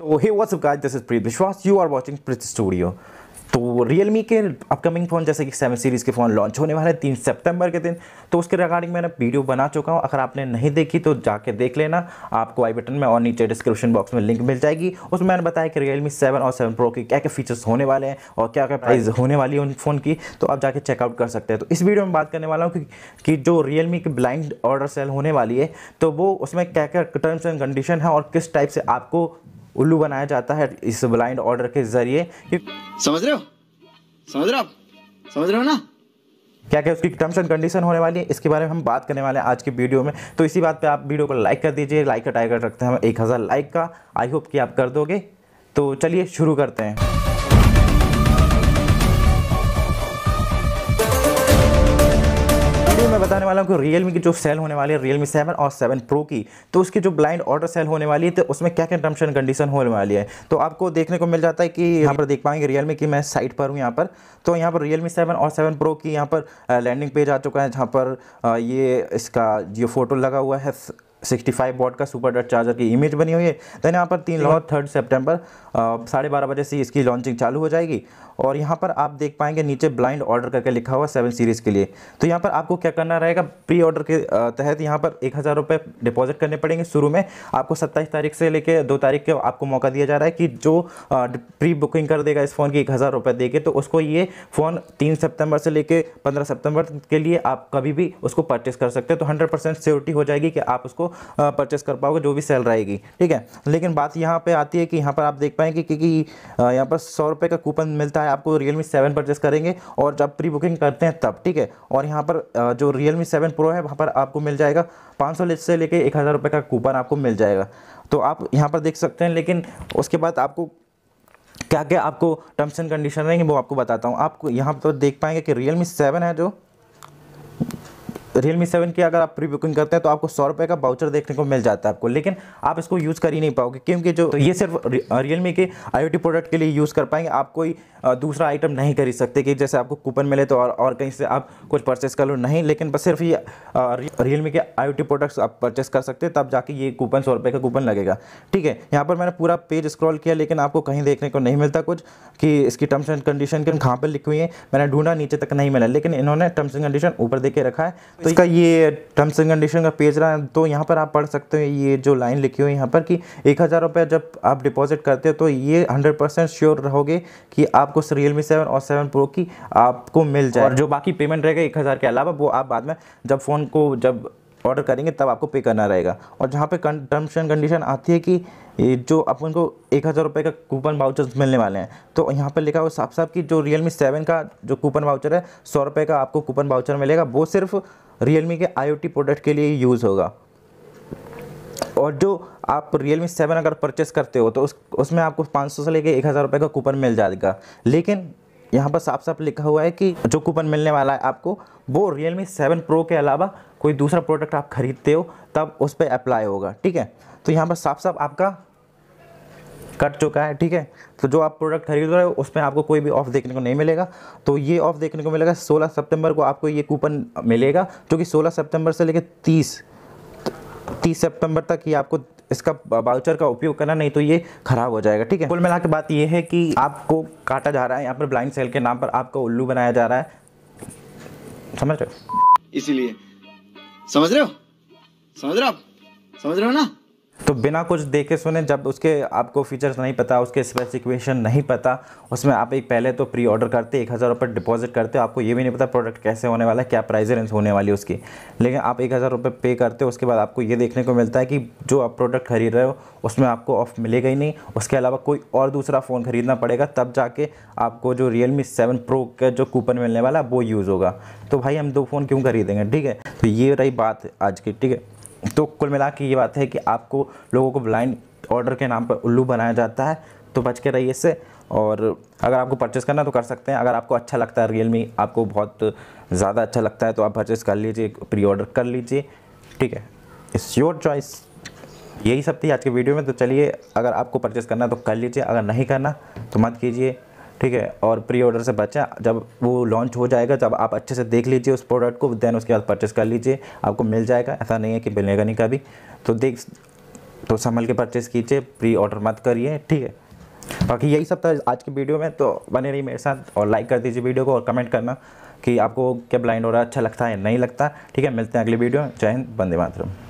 तो hey WhatsApp guys this is Preet Vishwas you are watching Preet studio तो Realme के upcoming phone जैसे कि सेवन सीरीज़ के फ़ोन लॉन्च होने वाले हैं तीन सितंबर के दिन तो उसके रिगार्डिंग मैंने वीडियो बना चुका हूँ अगर आपने नहीं देखी तो जाके देख लेना आपको आई बटन में और नीचे डिस्क्रिप्शन बॉक्स में लिंक मिल जाएगी उसमें मैंने बताया कि रियलमी सेवन और सेवन प्रो के क्या क्या फीचर्स होने वाले हैं और क्या क्या प्राइस होने वाली है उन फ़ोन की तो आप जाके चेकआउट कर सकते हैं तो इस वीडियो में बात करने वाला हूँ कि, कि जो रियलमी की ब्लाइंड ऑर्डर सेल होने वाली है तो वो उसमें क्या क्या टर्म्स एंड कंडीशन है और किस टाइप से आपको उल्लू बनाया जाता है इस ब्लाइंड ऑर्डर के जरिए समझ रहे हो समझ रहे हो समझ रहे हो ना क्या क्या उसकी टर्म्स एंड कंडीशन होने वाली है इसके बारे में हम बात करने वाले हैं आज की वीडियो में तो इसी बात पे आप वीडियो को लाइक कर दीजिए लाइक का टाइगर रखते हैं हम एक हज़ार लाइक का आई होप कि आप कर दोगे तो चलिए शुरू करते हैं मैं बताने वाला हूँ कि रियलमी की जो सेल होने वाली है रियलमी सेवन और सेवन प्रो की तो उसकी जो ब्लाइंड ऑर्डर सेल होने वाली है तो उसमें क्या क्या टर्म्स एंड कंडीशन होने वाली है तो आपको देखने को मिल जाता है कि यहाँ पर देख पाएंगे रियलमी की मैं साइट पर हूँ यहाँ पर तो यहाँ पर रियलमी सेवन और सेवन प्रो की यहाँ पर लैंडिंग पेज आ चुका है जहाँ पर ये इसका जो फोटो लगा हुआ है 65 वॉट का सुपर डट चार्जर की इमेज बनी हुई है देन यहाँ पर तीन लॉ थर्ड सेप्टेम्बर साढ़े बारह बजे से इसकी लॉन्चिंग चालू हो जाएगी और यहाँ पर आप देख पाएंगे नीचे ब्लाइंड ऑर्डर करके लिखा हुआ सेवन सीरीज़ के लिए तो यहाँ पर आपको क्या करना रहेगा प्री ऑर्डर के तहत यहाँ पर एक हज़ार रुपये डिपॉजिट करने पड़ेंगे शुरू में आपको सत्ताईस तारीख से लेकर दो तारीख के आपको मौका दिया जा रहा है कि जो प्री बुकिंग कर देगा इस फ़ोन की एक हज़ार रुपये दे के तो उसको ये फ़ोन तीन सितंबर से लेकर पंद्रह सितंबर के लिए आप कभी भी उसको परचेस कर सकते हैं तो हंड्रेड परसेंट सिक्योरिटी हो जाएगी कि आप उसको परचेस कर पाओगे जो भी सेल रहेगी ठीक है लेकिन बात यहाँ पर आती है कि यहाँ पर आप देख पाएंगे क्योंकि यहाँ पर सौ रुपये का कूपन मिलता है है आपको रियल मी सेवन परचेस करेंगे और जब प्री बुकिंग करते हैं तब ठीक है और यहाँ पर जो रियल मी सेवन प्रो है वहाँ पर आपको मिल जाएगा पाँच सौ से लेके एक हज़ार रुपये का कूपन आपको मिल जाएगा तो आप यहाँ पर देख सकते हैं लेकिन उसके बाद आपको क्या क्या आपको टर्म्स एंड कंडीशन रहेंगे वो आपको बताता हूँ आपको यहाँ पर देख पाएंगे कि रियल मी सेवन है जो रियलमी सेवन की अगर आप प्री बुकिंग करते हैं तो आपको सौ रुपये का बाउचर देखने को मिल जाता है आपको लेकिन आप इसको यूज़ कर ही नहीं पाओगे क्योंकि जो तो ये सिर्फ रियलमी के आईओटी प्रोडक्ट के लिए यूज़ कर पाएंगे आप कोई दूसरा आइटम नहीं खरीद सकते कि जैसे आपको कूपन मिले तो और, और कहीं से आप कुछ परचेस कर लो नहीं लेकिन बस सिर्फ ये रियलमी के आई प्रोडक्ट्स आप परचेस कर सकते हैं तब जाके ये कूपन सौ रुपये का कूपन लगेगा ठीक है यहाँ पर मैंने पूरा पेज स्क्रॉल किया लेकिन आपको कहीं देखने को नहीं मिलता कुछ कि इसकी टर्म्स एंड कंडीशन कहाँ पर लिखी हुई है मैंने ढूंढा नीचे तक नहीं मिला लेकिन इन्होंने टर्म्स एंड कंडीशन ऊपर देके रखा है तो तो इसका ये टर्म्स एंड कंडीशन का पेज रहा है तो यहाँ पर आप पढ़ सकते हो ये जो लाइन लिखी हुई है यहाँ पर कि एक हज़ार रुपये जब आप डिपॉजिट करते हो तो ये हंड्रेड परसेंट श्योर रहोगे कि आपको रियल मी सेवन और सेवन प्रो की आपको मिल जाए और जो बाकी पेमेंट रहेगा एक हज़ार के अलावा वो आप बाद में जब फ़ोन को जब ऑर्डर करेंगे तब आपको पे करना रहेगा और जहाँ पर टर्म्स एंड कंडीशन आती है कि जो अपन को एक हज़ार रुपये का कूपन वाउचर्स मिलने वाले हैं तो यहाँ पर लिखा हुआ साफ साफ कि जो रियल मी सेवन का जो कूपन वाउचर है सौ रुपये का आपको कूपन वाउचर मिलेगा वो सिर्फ़ रियलमी के आईओटी प्रोडक्ट के लिए यूज़ होगा और जो आप रियल मी सेवन अगर परचेस करते हो तो उस उसमें आपको 500 से लेके एक हज़ार रुपये का कूपन मिल जाएगा लेकिन यहाँ पर साफ साफ लिखा हुआ है कि जो कूपन मिलने वाला है आपको वो रियल मी सेवन प्रो के अलावा कोई दूसरा प्रोडक्ट आप खरीदते हो तब उस पर अप्लाई होगा ठीक है तो यहाँ पर साफ साफ आपका कट चुका है ठीक है तो जो आप प्रोडक्ट खरीद रहे हो उसमें आपको कोई भी ऑफ़ देखने को नहीं मिलेगा तो ये ऑफ़ देखने को मिलेगा 16 सितंबर को आपको ये कूपन मिलेगा जो कि 16 सितंबर से लेकर 30 30 सितंबर तक ये आपको इसका बाउचर का उपयोग करना नहीं तो ये ख़राब हो जाएगा ठीक है कुल मिला के बात ये है कि आपको काटा जा रहा है यहाँ पर ब्लाइंड सेल के नाम पर आपका उल्लू बनाया जा रहा है समझ रहे हो इसीलिए समझ रहे हो समझ रहे हो समझ रहे हो ना तो बिना कुछ देखे सुने जब उसके आपको फीचर्स नहीं पता उसके स्पेसिफिकेशन नहीं पता उसमें आप एक पहले तो प्री ऑर्डर करते एक हज़ार रुपये डिपॉजिट करते हो आपको ये भी नहीं पता प्रोडक्ट कैसे होने वाला है क्या प्राइस रेंज होने वाली है उसकी लेकिन आप एक हज़ार रुपये पे करते हो उसके बाद आपको ये देखने को मिलता है कि जो आप प्रोडक्ट खरीद रहे हो उसमें आपको ऑफ मिलेगा ही नहीं उसके अलावा कोई और दूसरा फ़ोन ख़रीदना पड़ेगा तब जाके आपको जो रियल मी सेवन प्रो का जो कूपन मिलने वाला वो यूज़ होगा तो भाई हम दो फ़ोन क्यों खरीदेंगे ठीक है तो ये रही बात आज की ठीक है तो कुल मिला के ये बात है कि आपको लोगों को ब्लाइंड ऑर्डर के नाम पर उल्लू बनाया जाता है तो बच के रहिए इससे और अगर आपको परचेस करना तो कर सकते हैं अगर आपको अच्छा लगता है रियल मी आपको बहुत ज़्यादा अच्छा लगता है तो आप परचेस कर लीजिए प्री ऑर्डर कर लीजिए ठीक है इट्स योर चॉइस यही सब थी आज के वीडियो में तो चलिए अगर आपको परचेस करना है तो कर लीजिए अगर नहीं करना तो मत कीजिए ठीक है और प्री ऑर्डर से बचा जब वो लॉन्च हो जाएगा जब आप अच्छे से देख लीजिए उस प्रोडक्ट को देन उसके बाद परचेस कर लीजिए आपको मिल जाएगा ऐसा नहीं है कि मिलेगा नहीं कभी तो देख तो संभल के परचेस कीजिए प्री ऑर्डर मत करिए ठीक है बाकी यही सब था आज की वीडियो में तो बने रही मेरे साथ और लाइक कर दीजिए वीडियो को और कमेंट करना कि आपको क्या ब्लाइंड हो रहा अच्छा लगता है नहीं लगता ठीक है मिलते हैं अगली वीडियो जय हिंद बंदे मातरम